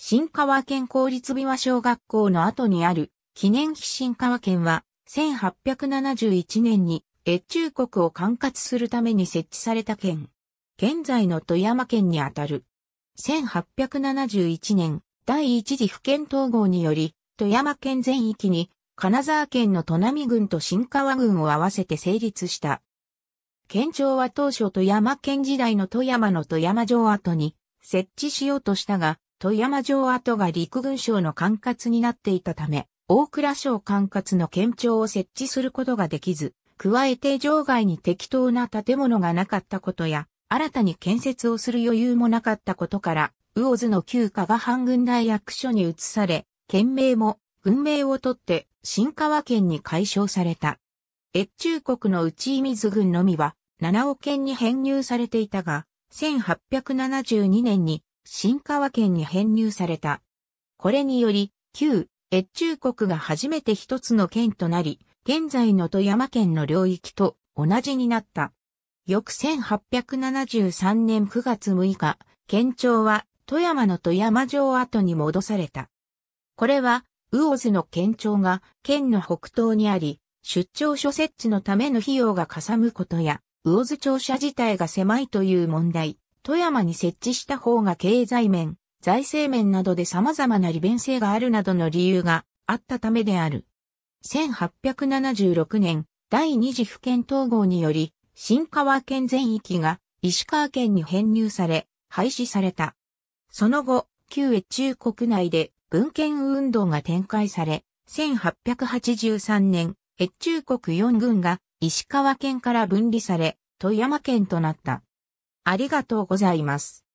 新川県公立美和小学校の後にある記念碑新川県は1871年に越中国を管轄するために設置された県。現在の富山県にあたる。1871年第一次府県統合により富山県全域に金沢県の砺波郡と新川郡を合わせて成立した。県庁は当初富山県時代の富山の富山城跡に設置しようとしたが、富山城跡が陸軍省の管轄になっていたため、大倉省管轄の県庁を設置することができず、加えて城外に適当な建物がなかったことや、新たに建設をする余裕もなかったことから、魚津の旧加賀藩軍大役所に移され、県名も軍名を取って新川県に解消された。越中国の内水軍のみは、七尾県に編入されていたが、1872年に新川県に編入された。これにより、旧越中国が初めて一つの県となり、現在の富山県の領域と同じになった。翌1873年9月6日、県庁は富山の富山城跡に戻された。これは、魚津の県庁が県の北東にあり、出張所設置のための費用がかさむことや、魚津庁舎自体が狭いという問題、富山に設置した方が経済面、財政面などで様々な利便性があるなどの理由があったためである。1876年、第二次府県統合により、新川県全域が石川県に編入され、廃止された。その後、旧越中国内で文献運動が展開され、1883年、越中国4軍が石川県から分離され、富山県となった。ありがとうございます。